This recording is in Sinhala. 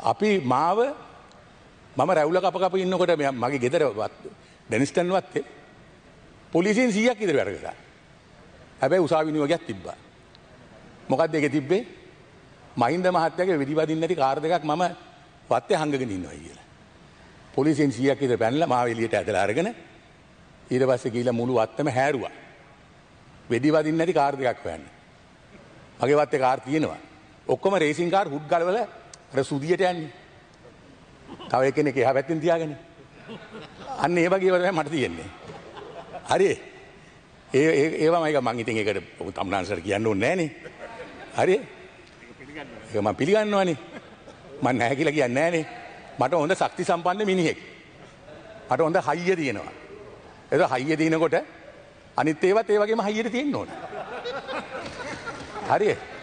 අපි මාව මම රැවුල කප කප ඉන්නකොට මගේ ගෙදරවත් දැනිස්ටන්වත්තේ පොලිසින් සියක් ඉදිර වැරගසා හැබැයි උසාවිනි වගයක් තිබ්බා මොකක් දෙක තිබ්බේ මහින්ද මහත්තයගේ විදිවදින්නට කාර් දෙකක් මම වත්තේ හංගගෙන ඉන්නවා කියලා පොලිසින් සියක් ඉදිර පැනලා මාව එළියට ඇදලා අරගෙන ඊට පස්සේ ගිහිල්ලා මුළු වත්තම හැරුවා වෙඩි වදින්නට කාර් දෙකක් හොයන්න මගේ වත්තේ කාර් තියෙනවා ඔක්කොම රේසින් කාර් හුඩ් ගලවලා අර සුදියට යන්නේ. තව කෙනෙක් එහා පැත්තෙන් තියාගෙන. අන්න ඒ වගේ තමයි මට තියෙන්නේ. හරි. ඒ ඒ ඒවම එක මං ඉතින් ඒකට තමුනාන්සර් කියන්න ඕනේ නෑනේ. හරි. ඒක මම පිළිගන්නවානේ. මං නැහැ කියලා කියන්නේ නෑනේ. මට හොඳ ශක්ති සම්පන්න මිනිහෙක්. මට හොඳ හයිය තියෙනවා. ඒක හයිය දිනකොට අනිත් ඒවත් ඒ වගේම හයියට තියෙන්න ඕන. හරියට